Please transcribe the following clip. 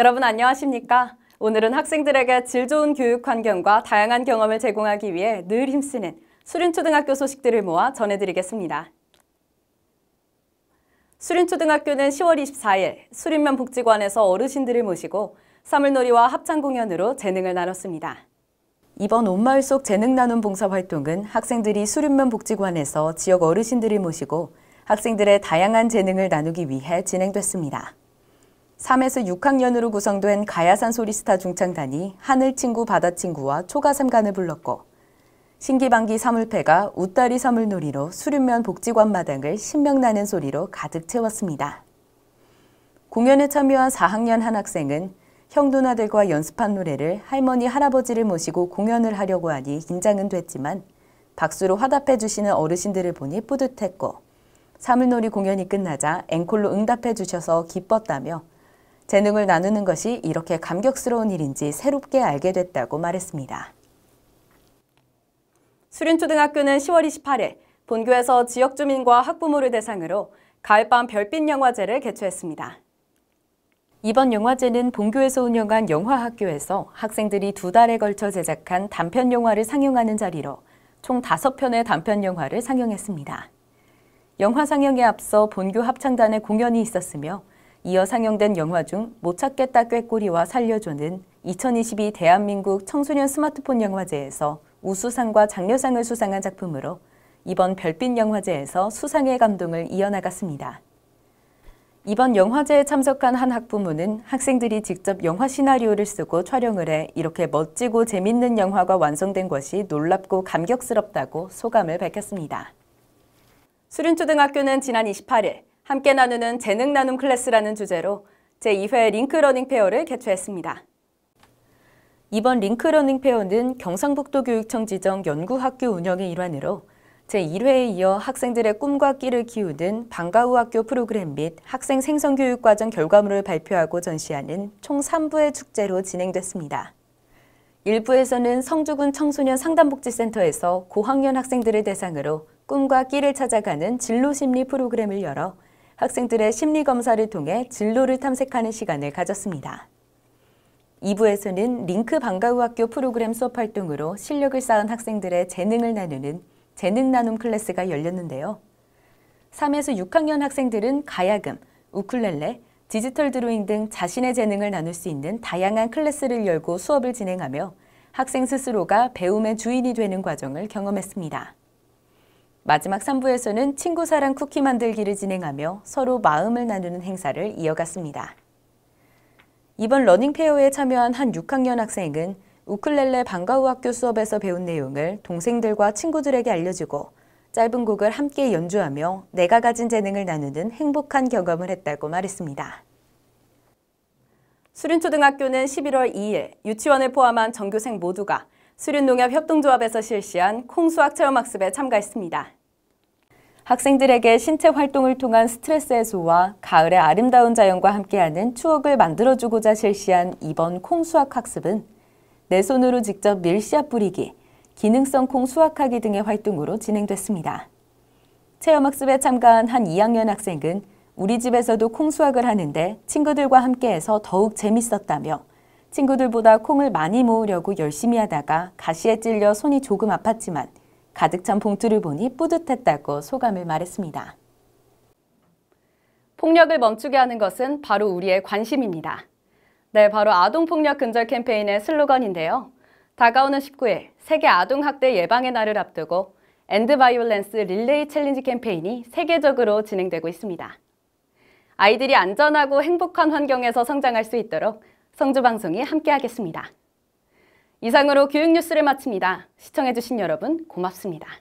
여러분 안녕하십니까? 오늘은 학생들에게 질 좋은 교육 환경과 다양한 경험을 제공하기 위해 늘 힘쓰는 수린초등학교 소식들을 모아 전해드리겠습니다. 수린초등학교는 10월 24일 수린면 복지관에서 어르신들을 모시고 사물놀이와 합창 공연으로 재능을 나눴습니다. 이번 온마을 속 재능 나눔 봉사 활동은 학생들이 수륜면 복지관에서 지역 어르신들을 모시고 학생들의 다양한 재능을 나누기 위해 진행됐습니다. 3에서 6학년으로 구성된 가야산 소리스타 중창단이 하늘친구 바다친구와 초가삼간을 불렀고 신기방기 사물패가 웃다리 사물놀이로 수륜면 복지관 마당을 신명나는 소리로 가득 채웠습니다. 공연에 참여한 4학년 한 학생은 형 누나들과 연습한 노래를 할머니 할아버지를 모시고 공연을 하려고 하니 긴장은 됐지만 박수로 화답해 주시는 어르신들을 보니 뿌듯했고 사물놀이 공연이 끝나자 앵콜로 응답해 주셔서 기뻤다며 재능을 나누는 것이 이렇게 감격스러운 일인지 새롭게 알게 됐다고 말했습니다. 수륜초등학교는 10월 28일 본교에서 지역 주민과 학부모를 대상으로 가을밤 별빛 영화제를 개최했습니다. 이번 영화제는 본교에서 운영한 영화학교에서 학생들이 두 달에 걸쳐 제작한 단편 영화를 상영하는 자리로 총 5편의 단편 영화를 상영했습니다. 영화 상영에 앞서 본교 합창단의 공연이 있었으며 이어 상영된 영화 중 못 찾겠다 꾀꼬리와 살려주는2022 대한민국 청소년 스마트폰 영화제에서 우수상과 장려상을 수상한 작품으로 이번 별빛 영화제에서 수상의 감동을 이어나갔습니다. 이번 영화제에 참석한 한 학부모는 학생들이 직접 영화 시나리오를 쓰고 촬영을 해 이렇게 멋지고 재밌는 영화가 완성된 것이 놀랍고 감격스럽다고 소감을 밝혔습니다. 수륜초등학교는 지난 28일 함께 나누는 재능 나눔 클래스라는 주제로 제2회 링크러닝 페어를 개최했습니다. 이번 링크러닝 페어는 경상북도 교육청 지정 연구학교 운영의 일환으로 제1회에 이어 학생들의 꿈과 끼를 키우는 방과후 학교 프로그램 및 학생 생성교육 과정 결과물을 발표하고 전시하는 총 3부의 축제로 진행됐습니다. 1부에서는 성주군 청소년 상담복지센터에서 고학년 학생들을 대상으로 꿈과 끼를 찾아가는 진로심리 프로그램을 열어 학생들의 심리 검사를 통해 진로를 탐색하는 시간을 가졌습니다. 2부에서는 링크 방과후 학교 프로그램 수업 활동으로 실력을 쌓은 학생들의 재능을 나누는 재능 나눔 클래스가 열렸는데요. 3에서 6학년 학생들은 가야금, 우쿨렐레, 디지털 드로잉 등 자신의 재능을 나눌 수 있는 다양한 클래스를 열고 수업을 진행하며 학생 스스로가 배움의 주인이 되는 과정을 경험했습니다. 마지막 3부에서는 친구 사랑 쿠키 만들기를 진행하며 서로 마음을 나누는 행사를 이어갔습니다. 이번 러닝페어에 참여한 한 6학년 학생은 우클렐레 방과후 학교 수업에서 배운 내용을 동생들과 친구들에게 알려주고 짧은 곡을 함께 연주하며 내가 가진 재능을 나누는 행복한 경험을 했다고 말했습니다. 수린초등학교는 11월 2일 유치원을 포함한 전교생 모두가 수륜농협협동조합에서 실시한 콩수확 체험학습에 참가했습니다. 학생들에게 신체 활동을 통한 스트레스 해소와 가을의 아름다운 자연과 함께하는 추억을 만들어주고자 실시한 이번 콩수확 학습은 내 손으로 직접 밀씨앗 뿌리기, 기능성 콩 수확하기 등의 활동으로 진행됐습니다. 체험학습에 참가한 한 2학년 학생은 우리 집에서도 콩 수확을 하는데 친구들과 함께해서 더욱 재밌었다며 친구들보다 콩을 많이 모으려고 열심히 하다가 가시에 찔려 손이 조금 아팠지만 가득 찬 봉투를 보니 뿌듯했다고 소감을 말했습니다. 폭력을 멈추게 하는 것은 바로 우리의 관심입니다. 네, 바로 아동폭력 근절 캠페인의 슬로건인데요. 다가오는 19일 세계 아동학대 예방의 날을 앞두고 엔드 바이올렌스 릴레이 챌린지 캠페인이 세계적으로 진행되고 있습니다. 아이들이 안전하고 행복한 환경에서 성장할 수 있도록 성주방송이 함께하겠습니다. 이상으로 교육뉴스를 마칩니다. 시청해주신 여러분 고맙습니다.